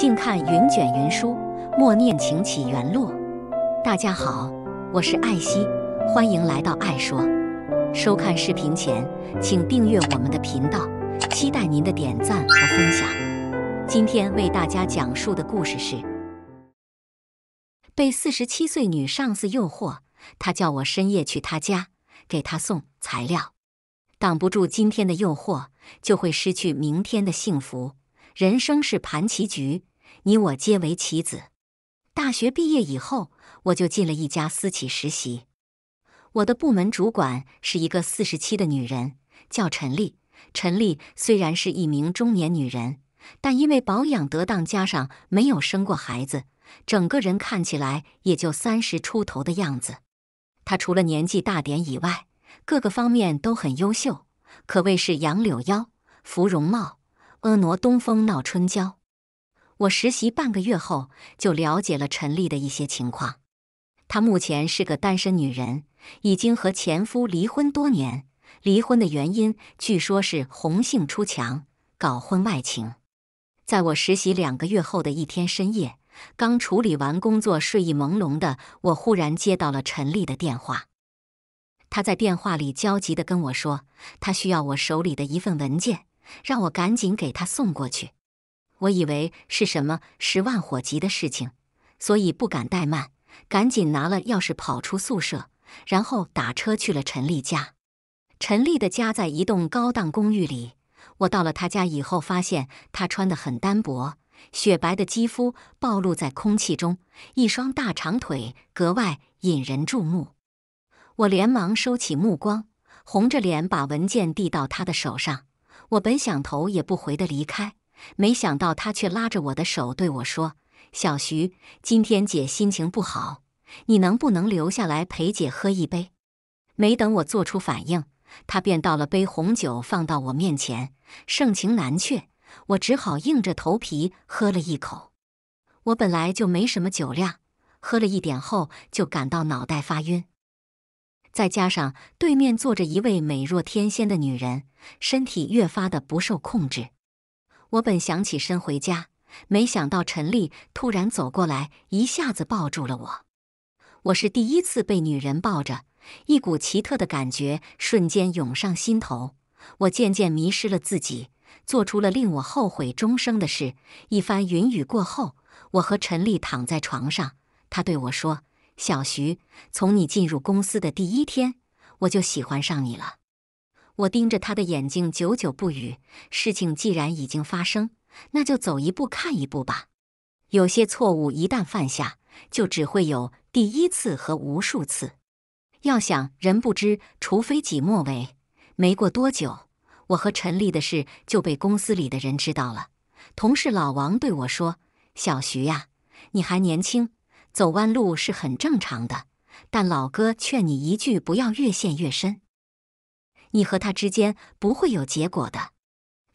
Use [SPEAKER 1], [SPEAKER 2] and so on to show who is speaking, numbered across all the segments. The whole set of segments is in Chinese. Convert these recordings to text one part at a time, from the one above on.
[SPEAKER 1] 静看云卷云舒，默念情起缘落。大家好，我是艾希，欢迎来到爱说。收看视频前，请订阅我们的频道，期待您的点赞和分享。今天为大家讲述的故事是：被四十七岁女上司诱惑，她叫我深夜去她家给她送材料。挡不住今天的诱惑，就会失去明天的幸福。人生是盘棋局。你我皆为棋子。大学毕业以后，我就进了一家私企实习。我的部门主管是一个四十七的女人，叫陈丽。陈丽虽然是一名中年女人，但因为保养得当，加上没有生过孩子，整个人看起来也就三十出头的样子。她除了年纪大点以外，各个方面都很优秀，可谓是杨柳腰、芙蓉貌、婀娜东风闹春娇。我实习半个月后，就了解了陈丽的一些情况。她目前是个单身女人，已经和前夫离婚多年。离婚的原因，据说是红杏出墙，搞婚外情。在我实习两个月后的一天深夜，刚处理完工作，睡意朦胧的我，忽然接到了陈丽的电话。她在电话里焦急地跟我说，她需要我手里的一份文件，让我赶紧给她送过去。我以为是什么十万火急的事情，所以不敢怠慢，赶紧拿了钥匙跑出宿舍，然后打车去了陈丽家。陈丽的家在一栋高档公寓里。我到了她家以后，发现她穿得很单薄，雪白的肌肤暴露在空气中，一双大长腿格外引人注目。我连忙收起目光，红着脸把文件递到她的手上。我本想头也不回地离开。没想到他却拉着我的手对我说：“小徐，今天姐心情不好，你能不能留下来陪姐喝一杯？”没等我做出反应，他便倒了杯红酒放到我面前。盛情难却，我只好硬着头皮喝了一口。我本来就没什么酒量，喝了一点后就感到脑袋发晕，再加上对面坐着一位美若天仙的女人，身体越发的不受控制。我本想起身回家，没想到陈丽突然走过来，一下子抱住了我。我是第一次被女人抱着，一股奇特的感觉瞬间涌上心头，我渐渐迷失了自己，做出了令我后悔终生的事。一番云雨过后，我和陈丽躺在床上，他对我说：“小徐，从你进入公司的第一天，我就喜欢上你了。”我盯着他的眼睛，久久不语。事情既然已经发生，那就走一步看一步吧。有些错误一旦犯下，就只会有第一次和无数次。要想人不知，除非己莫为。没过多久，我和陈丽的事就被公司里的人知道了。同事老王对我说：“小徐呀，你还年轻，走弯路是很正常的。但老哥劝你一句，不要越陷越深。”你和他之间不会有结果的，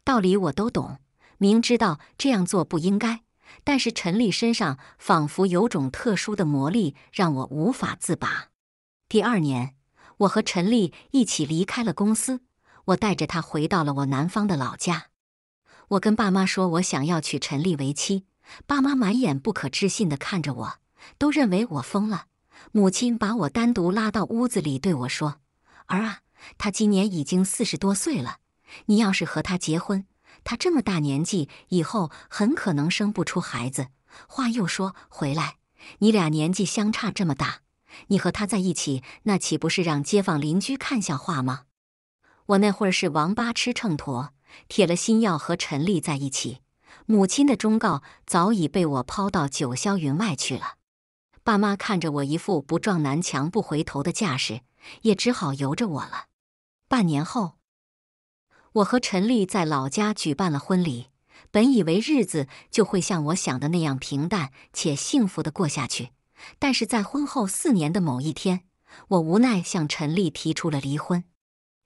[SPEAKER 1] 道理我都懂。明知道这样做不应该，但是陈丽身上仿佛有种特殊的魔力，让我无法自拔。第二年，我和陈丽一起离开了公司，我带着他回到了我南方的老家。我跟爸妈说，我想要娶陈丽为妻。爸妈满眼不可置信地看着我，都认为我疯了。母亲把我单独拉到屋子里，对我说：“儿啊。”他今年已经四十多岁了，你要是和他结婚，他这么大年纪以后很可能生不出孩子。话又说回来，你俩年纪相差这么大，你和他在一起，那岂不是让街坊邻居看笑话吗？我那会儿是王八吃秤砣，铁了心要和陈立在一起，母亲的忠告早已被我抛到九霄云外去了。爸妈看着我一副不撞南墙不回头的架势，也只好由着我了。半年后，我和陈丽在老家举办了婚礼。本以为日子就会像我想的那样平淡且幸福的过下去，但是在婚后四年的某一天，我无奈向陈丽提出了离婚。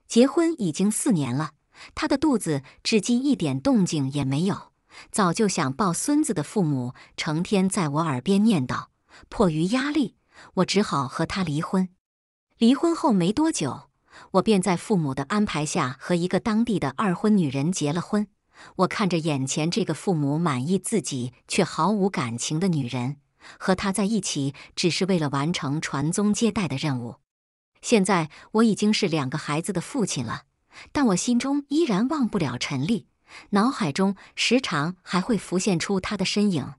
[SPEAKER 1] 结婚已经四年了，他的肚子至今一点动静也没有，早就想抱孙子的父母成天在我耳边念叨。迫于压力，我只好和他离婚。离婚后没多久，我便在父母的安排下和一个当地的二婚女人结了婚。我看着眼前这个父母满意自己却毫无感情的女人，和她在一起只是为了完成传宗接代的任务。现在我已经是两个孩子的父亲了，但我心中依然忘不了陈立，脑海中时常还会浮现出她的身影。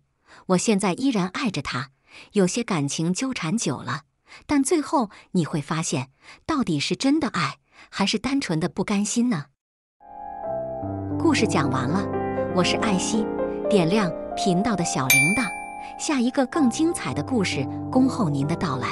[SPEAKER 1] 我现在依然爱着她，有些感情纠缠久了，但最后你会发现，到底是真的爱，还是单纯的不甘心呢？故事讲完了，我是艾希，点亮频道的小铃铛，下一个更精彩的故事恭候您的到来。